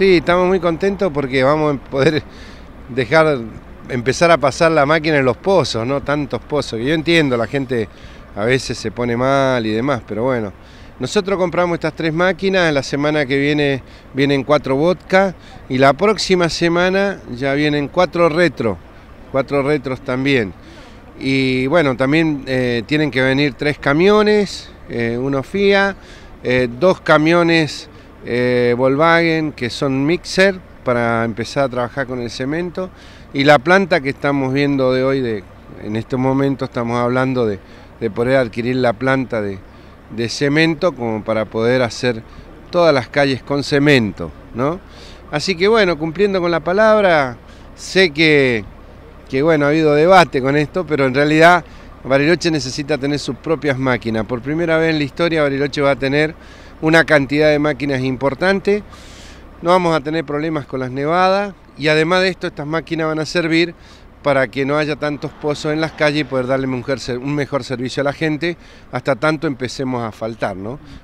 Sí, estamos muy contentos porque vamos a poder dejar, empezar a pasar la máquina en los pozos, ¿no? Tantos pozos. Yo entiendo, la gente a veces se pone mal y demás, pero bueno. Nosotros compramos estas tres máquinas, la semana que viene vienen cuatro vodka y la próxima semana ya vienen cuatro retro, cuatro retros también. Y bueno, también eh, tienen que venir tres camiones, eh, uno FIA, eh, dos camiones eh, que son mixer para empezar a trabajar con el cemento. Y la planta que estamos viendo de hoy, en este momento estamos hablando de, de poder adquirir la planta de, de, cemento como para poder hacer todas las calles con cemento. ¿no? Así que bueno, cumpliendo con la palabra, sé que, que bueno, ha habido debate con esto, pero en realidad Bariloche necesita tener sus propias máquinas. Por primera vez en la historia Bariloche va a tener una cantidad de máquinas importante, no vamos a tener problemas con las nevadas y además de esto estas máquinas van a servir para que no haya tantos pozos en las calles y poder darle un mejor servicio a la gente hasta tanto empecemos a faltar.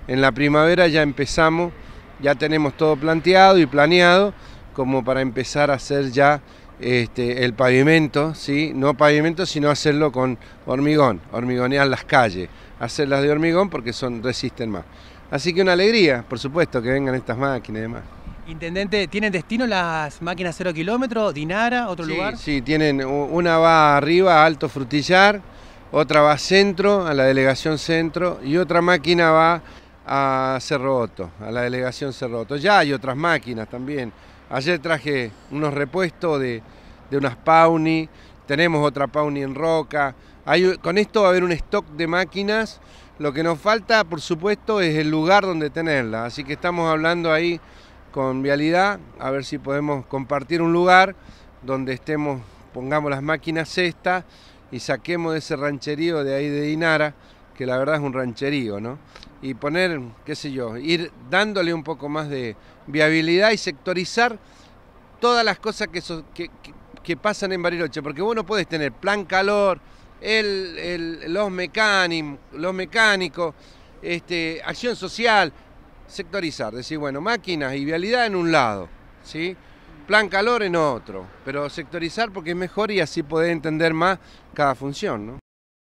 En la primavera ya empezamos, ya tenemos todo planteado y planeado como para empezar a hacer ya este, el pavimento, ¿sí? no pavimento sino hacerlo con hormigón, hormigonear las calles, hacerlas de hormigón porque son, resisten más. Así que una alegría, por supuesto, que vengan estas máquinas y demás. Intendente, ¿tienen destino las máquinas cero kilómetros, Dinara, otro lugar? Sí, tienen, una va arriba a Alto Frutillar, otra va a Centro, a la Delegación Centro, y otra máquina va a Cerro Otto, a la Delegación Cerro Otto. Ya hay otras máquinas también. Ayer traje unos repuestos de, unas Pauni, tenemos otra Pauni en Roca. Hay, con esto va a haber un stock de máquinas lo que nos falta, por supuesto, es el lugar donde tenerla. Así que estamos hablando ahí con Vialidad, a ver si podemos compartir un lugar donde estemos, pongamos las máquinas estas y saquemos de ese rancherío de ahí de Dinara, que la verdad es un rancherío, ¿no? Y poner, qué sé yo, ir dándole un poco más de viabilidad y sectorizar todas las cosas que, pasan en Bariloche, porque vos no podés tener plan calor, el, los, los mecánicos, este, acción social, sectorizar, decir, bueno, máquinas y vialidad en un lado, ¿sí? plan calor en otro, pero sectorizar porque es mejor y así poder entender más cada función. ¿no?